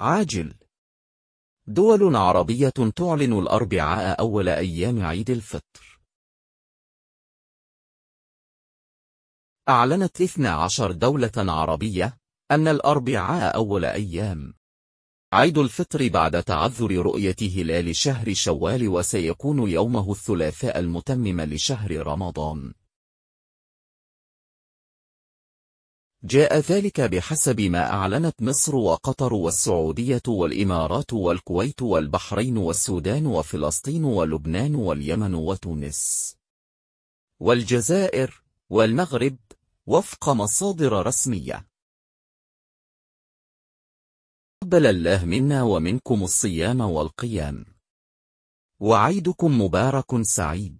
عاجل دول عربية تعلن الأربعاء أول أيام عيد الفطر أعلنت 12 دولة عربية أن الأربعاء أول أيام عيد الفطر بعد تعذر رؤية هلال شهر شوال وسيكون يومه الثلاثاء المتمم لشهر رمضان جاء ذلك بحسب ما أعلنت مصر وقطر والسعودية والإمارات والكويت والبحرين والسودان وفلسطين ولبنان واليمن وتونس والجزائر والمغرب وفق مصادر رسمية قبل الله منا ومنكم الصيام والقيام وعيدكم مبارك سعيد